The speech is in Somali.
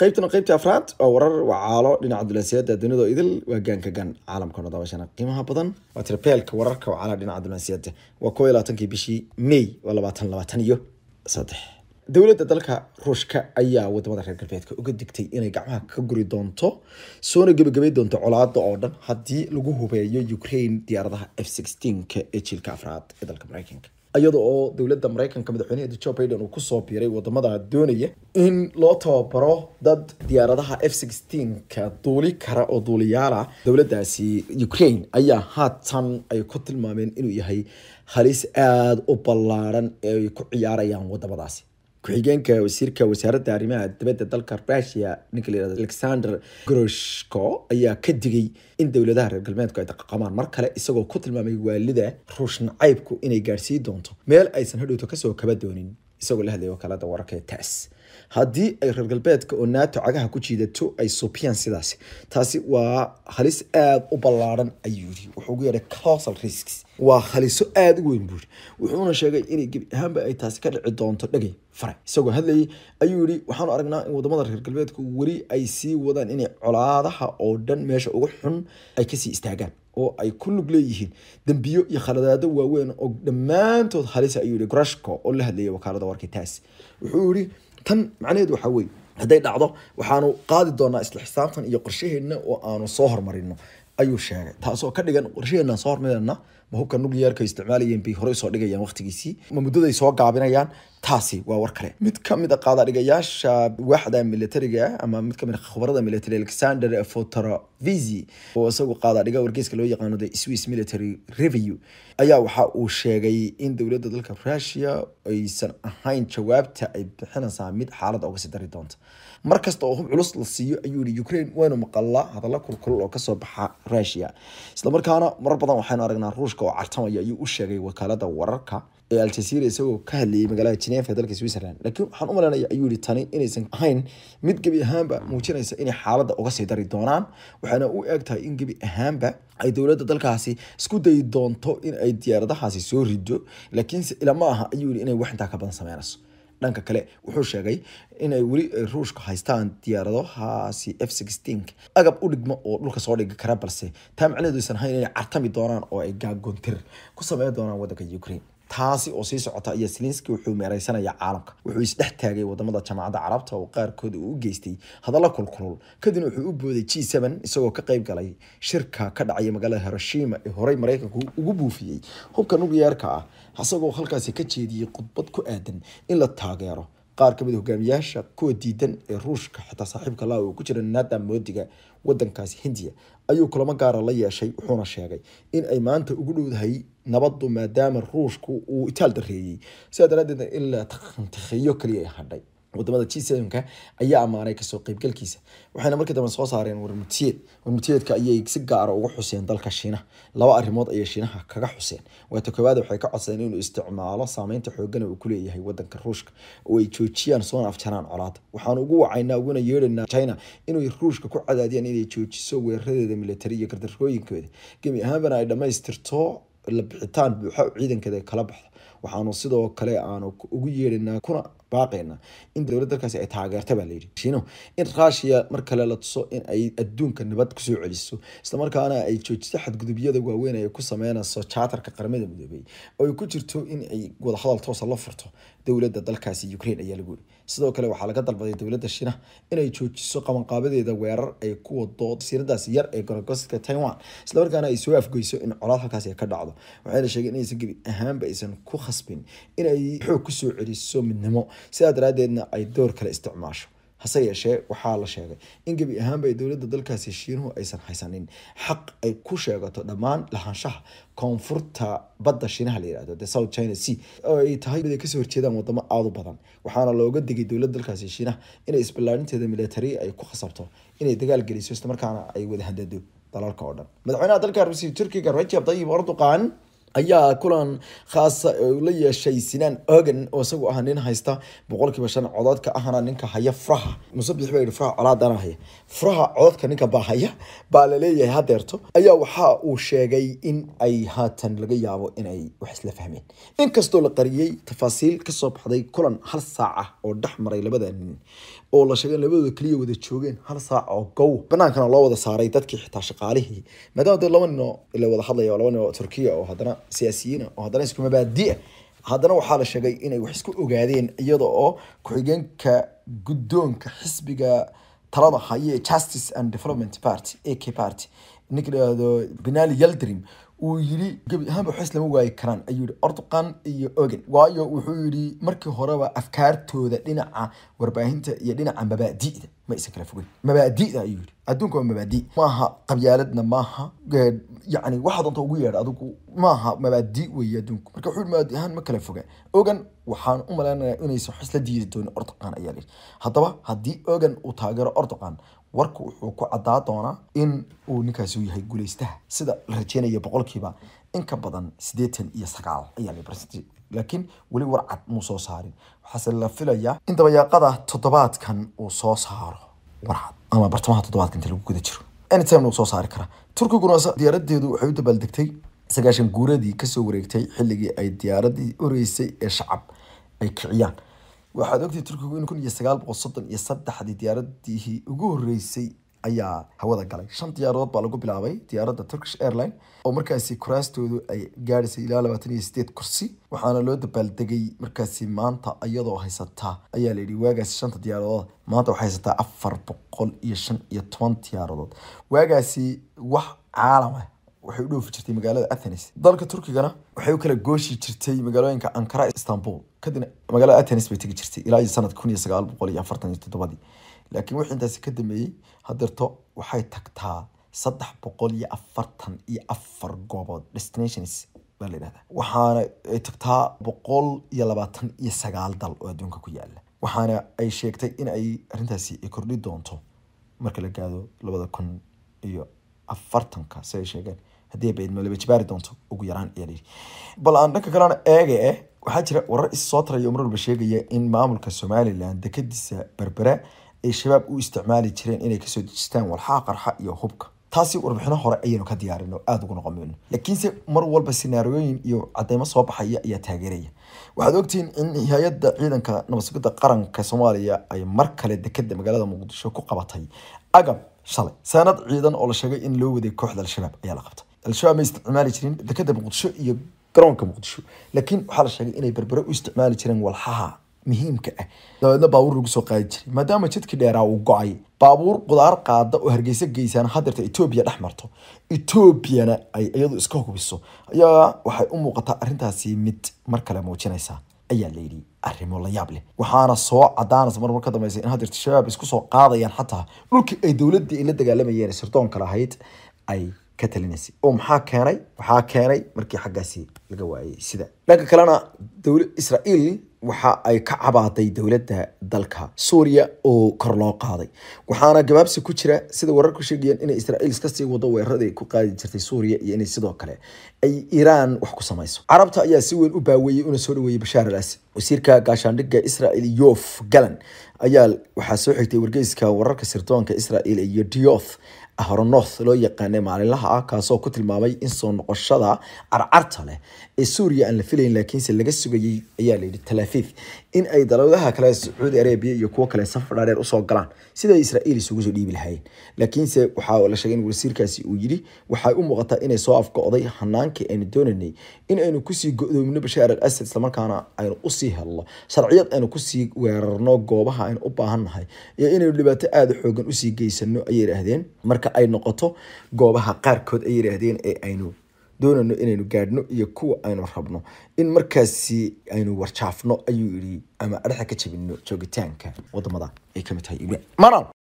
qaybtana qaybtii afraad oo warar wacaalo dhinaca dulansiyaada dunidao idil waa gaanka gan caalamkana daabashana qiimaha badan waa tirbeelka wararka wacaala dhinaca dulansiyaada waa koo labaatankii bishii may waa labaatan labaatan iyo saddex dowladda dalka ruushka ayaa wadamada reer galbeedka uga digtay inay gacmaha ka guri doonto soona gebagabay doonto colaada oo dhan haddii lagu hubeeyo ukraine diyaaradaha f sixteenka ee jiilka afraad ee dalka mareykanka iyada oo dowladda maraykanka madaxweynaheeda joe biden uu kusoo biiray wadamada doonaya in loo tababaro dad diyaaradaha f ka duuli kara oo duuliyaala dowladaasi ukraine ayaa haatan ay ku tilmaameen inuu yahay halis aada u ballaaran ee ay ku ciyaarayaan wadamadaasi ku-xigeenka wasiirka wasaaradda arrimaha dibadda dalka rusia ninka la yirahdo alexander groshko ayaa ka digay in dowladaha reer galbeedku ay dhaqaqamaan mar kale isagoo ku tilmaamay waalida ruush nacaybku inay gaadhsii doonto meel aysan hadhowto kasoo kaba doonin isagoo la hadlaya wakaalada wararka ee tas haddii ay reer galbeedka oo naato cagaha ku jiidato ay subiyaan sidaasi taasi waa halis aad u ballaaran ayuu yiri wuxuu ugu yeedhay cosal risks waa khaliso aada u weyn buuri wuxuuna sheegay inay gebi ahaanba ay taasi ka dhici doonto dhegay faray isagoo hadlayay ayuu yihi waxaanu aragnaa in wadamada reer galbeedku weli ay sii wadaan inay colaadaha oo dhan meesha ugu xun ay kasii istaagaan oo ay ku lug leeyihiin dembiyo iyo khaladaado waaweyn oo dhammaantood halisa ayuu yihi grashko oo la hadlayay wakaalada warkay wuxuu yihi tan macnaheedu waxaa weeye hadday dhacdo waxaanu qaadi doonaa isla xisaabtan iyo qorshaheenna oo aanu soo hormarino ayuu sheegay taasoo ka dhigan qorshaheenna soo hormarina ma hubka nuclearka isticmaalayeen bay horey soo dhigayaan waqtigiisii ma muddaday soo gaabinayaan taasi waa war kale mid ka mid a qaadadhigayaasha waaxda militariga ah ama mid kamid khubarada military alexander fotoravizi oo isagu qaadadhiga wargeeska loo yaqaano the swiss military review ayaa waxa uu sheegay in dowladda dalka rusia aysan ahayn jawaabta ay bixinaysaa mid xaalada uga sii dari doonta mar kasta oo hub culus la siiyo ayuu yihi ukraine waynu maqalaa hadalla kulkulul oo kasoo baxa russia isla markaana marar badan waxaynu aragnaa ruushka dushka oo cartamaya ayuu u sheegay wakaalada wararka ee aljazeera isagoo ka hadlayay magaalada genefa dalka switzerland laakiin waxaan u malaynaya ayuu yihi tani inaysan ahayn mid gebi ahaanba muujinaysa inay xaaladda uga sii dari doonaan waxaana u eeg tahay in gebi ahaanba ay dowladda dalkaasi isku dayi doonto in ay diyaaradahaasi soo rido laakiinse ilama aha ayuu yihi inay wax intaa ka badan sameynayso dhanka kale wuxuu sheegay inay weli eh, ruushka haystaan diyaaradahaasi f agab u dhigmo oo dhulka soo dhigi kara balse taa macnaheedu aysan hayn inay cartami doonaan oo ay gaagoontir ku sameyn doonaan wadanka ukraine taasi oo sii socota iyo selinski wuxuu meeraysanayaa caalamka wuxuu isdhex taagay wadamada jamaacadda carabta oo qaarkooda uu u geystay hadalla kulkulul kadibna wuxuu u booday g n isagoo ka qayb galay shirka ka dhacaya magaalada hiroshima ee horey maraykanku ugu buufiyey hubka nugyeerka ah isagoo halkaasi ka jeediyey khudbad ku aadan in la taageero qaar kamid ah hogaamiyaasha kuwa diidan ee ruushka xitaa saaxiibka laa uu ku jira naada moodiga wadankaasi hindiya ayuu kulamo gaara ah la yeeshay wuxuuna sheegay in ay maanta ugu dhowdahay nabadu maadaama ruushku uu itaal dareeyey sidaa daraadeed in la takhiyo kaliya ay hadhay wadamada g ayaa ammaanay kasoo qaybgalkiisa waxayna markii dambe soo saareen warmutiyeed warmutiyeedka ayay si gaara ah uga xuseen dalka shiina laba arrimood ayay shiinaha kaga xuseen waata koowaad waxay ka codsadeen inuu isticmaalo saameynta xoogana uu kuleeyahay wadanka ruushka oo ay joojiyaan soona afjaraan colaada waxaan ugu wacaynaa uguna yeedhanaa china inay ruushka ku cadaadiyaan inay joojiso weeraradeeda militari iyo gardarkooyinkooda gemi ahaanbana ay dhammaystirto la bixitaan buuxa ciidankeeda kala baxda waxaanu sidoo kale aanu ugu yeedhanaa kuna baaqayna in dowlad dalkaasi ay taageerta baa layidhi shiino in raashiya mar kale la tuso in ay adduunka nabad kusoo celiso islamarkaana ay joojiso xadgudubyada waaweyn ay ku sameynayso jaatarka qaramada midoobey oo ay ku jirto in ay wadahadal toosa la furto dowladda dalkaasi ukrain ayaa lagu yiri sidoo kale waxaa laga dalbaday dowladda shiina inay joojiso qabanqaabadeeda weerar ay ku wado jasiiradaasi yar ee gorogoska taiwan islamarkaana ay soo afgeyso in colaad halkaasi ka dhacdo waxayna sheegeen inaysan gebi ahaanba aysan ku khasbin inay xoog kusoo celiso midnimo sidaa daraadeedna ay door kale isticmaasho hase yeeshee waxaa la sheegay in gebi ahaanba ay dowladda dalkaasi shiinuhu aysan haysanin xaq ay ku sheegato dhammaan lahaanshaha koonfurta badda shiinaha la yirahdo the south china sea oo ay tahay mid kasoo horjeedaan wadamo aada badan waxaana looga digay dowladda dalkaasi shiinaha inay isballaarinteeda militari ay ku khasabto inay dagaal geliso islamarkaana ay wada handado dalalka oo dhan madaxweynaha dalka ruusiya turkiga rajab dayib erdogan ayaa kulan khaasa la yeeshay sinan ogan oo isagu ah nin haysta boqolkiiba shan codoodka ahna ninka haya furaha musabix baa yidhi furaha colaadana haya furaha cododka ninka baa haya baa laleeyahay hadeerto ayaa waxa uu sheegay in ay haatan laga yaabo inay wax isla fahmeen inkastoo la qariyey tafaasiil kasoo baxday kulan hal saac ah oo dhex maray labada nin oo la sheegay in labadooda keliya wada joogeen hal saac oo gow banaankana loo wada saaray dadkii xitaa shaqaalihii maadaama dee laba nino oo ila wada hadlaya laba nin turkiya oo haddana siyaasiyiina ah oo haddana isku mabaadi'a ah, haddana waxaa la sheegay inay wax isku ogaadeen iyada oo ku-xigeenka guddoonka xisbiga talada haye justice and development party ak party ninka dhahdo benali yeldrim uu yidhi gebi ahaanba xus lama waayi karaan ayuu yidhi orduqan iyo ogen waayo wuxuu yidhi markii horeba afkaartooda dhinaca warbaahinta iyo dhinaca mabaadi'da ma aysan kala fogeyn mabaadi'da ayuu yidhi adduunka waa mabaadi maaha qabyaaladna maaha yacni waxa doonta ugu yeedha adigu maaha mabaadi weeye adduunku marka wuxuu mabaadi ahaan ma kala fogaan ogan waxaan u malaynayaa inaysan xus la diiri doonin orduqan ayaa la haddaba haddii ogan uu taageero orduqan warku wuxuu ku caddaa doonaa in uu ninkaasi u yahay guulaystaha sida la rajeynaya boqolkiiba inka badan sideetan iyo sagaal ayaa libercity laakiin weli warcad muu soo saarin waxaase la filayaa in dabayaaqada toddobaadkan uu soo saaro warcad ama bartamaha toddobaadkan inta lagu guda jiro anytime uu soo saari karaa turkiguna diyaaradeedu waxay u dabaaldegtay sagaashan guuradii kasoo wareegtay xilligii ay diyaaradii horeysay ee shacab ay kiciyaan waxaad ogtay turkigu in kun iyo sagaal boqol soddon iyo saddexdii diyaaradihii ugu horreysay ayaa hawada galay shan diyaaradood baa lagu bilaabay diyaaradda turkish airline oo markaasi kuraastoodu ay gaadhaysay ilaa labaatan iyo sideed kursi waxaana loo dabaaldegay markaasi maanta iyadoo haysataa ayaa layidhi waagaasi shanta diyaaradood maanta waxay haysataa afar boqol iyo shan iyo toban diyaaradood waagaasi wax caalam ah waxay u dhoofi jirtay magaalada athens dalka turkigana waxay u kala gooshi jirtay magaalooyinka ankara istanbul kadibna magaalada athens bay tegi jirtay ilaa iyo sanad kun iyo sagaal boqol iyo afartan iyo toddobadii laakiin wixii intaasi ka dameeyey hadeerto waxay tagtaa saddex boqol iyo afartan iyo afar goobood destinations baa la yidhahdaa waxaana ay tagtaa boqol iyo labaatan iyo sagaal dal oo adduunka ku yaala waxaana ay sheegtay in ay arrintaasi ay kordhi doonto marka la gaado labada kun iyo afartanka si sheegeen hadii ugu yaraan bal aan dhanka kalena eega eh waxaa jira warar is taraya marwalba sheegaya in maamulka somalilan dekadiisa berbere ay shabaab u isticmaali jireen inay kasoo dejistaan walxaa qarxa iyo hubka taasi warbixino hore ayaynu ka diyaarino aada ugu noqomayno laakiinse mar walba sinaariyooyin iyo cadeymo soo baxaya ayaa taageeraya waxaad ogtihiin in hay-adda ciidanka nabadsugidda qaranka soomaaliya ay mar kale dekeda magaalada muqdisho ku qabatay agab shalay sanad ciidan oo la sheegay in loo waday kooxda al-shabaab ayaa la qabtay al-shabaab may isticmaali jirin dekada muqdisho iyo garoonka muqdisho laakiin waxaa la sheegay inay berbere u isticmaali jireen walxaha muhiimka ah dabeedna baabuur lagu soo qaadi jiray maadaama jidkii dheeraa uu go-ay baabuur qudaar qaada oo hargeysa geysaan hadeerta etoobiya dhex marto etoobiyana ay iyadu iska hubiso ayaa waxay u muuqataa arintaasi mid mar kale muujinaysaa ayaa layidhi arrimo la yaab leh waxaana soo cadaanaysa marmar ka dambaysa in hadeerta shabaab isku soo qaadayaan xataa dhulkii ay dowladdii ay la dagaalamayeen sirdoonka lahayd ay ka talinaysay oo maxaa keenay waxaa keenay markii xaggaasi laga waayay sida dhanka kalena dowla israa'iil waxa ay ka cabaaday dowladda dalka suuriya oo kor loo qaaday waxaana gabaabsi ku jira sida wararku sheegayaan inay israa'iil iskasii wado weeraraday ku qaadi jirtay suuriya iyo inay sidoo kale ay iiraan wax ku samayso carabta ayaa si weyn u baaweeyey una soo dhaweeyey bashaar al asad wasiirka gaashaandhigga israa'iil yof galan ayaa waxaa soo xigtay wargeyska wararka sirdoonka israa'iil iyo dioth ahronoth loo yaqaanay maalinlaha ah kaasoo ku tilmaamay in soo noqoshada carcarta leh ee suuriya aan la filayn laakiinse laga sugayey ayaa layidhi talaafi khafiif in ay daladaha kale sacuudi arabiya iyo kuwo kale safar dhaadheer usoo galaan siday israa'iil isugu soo dhiibi lahaayeen laakiinse waxaa la sheegay in wasiirkaasi uu yidhi waxay u muuqataa inay soo afgo'day hanaankii aynu doonaynay in aynu kusii go'doomino bashaar al asad islamarkaana aynu usii helno sharciyad aynu kusii weerarno goobaha aynu u baahannahay iyo inaynu dhibaato aada u xoogan usii geysano ayay yidhaahdeen marka ay noqoto goobaha qaarkood ay yidhaahdeen ee aynu doonayno inaynu gaadhno iyo kuwa aynu rabno in markaasi aynu warjaafno ayuu yidhi ama adhaxa ka jabinno joogitaanka wadamada ay ka mid tahay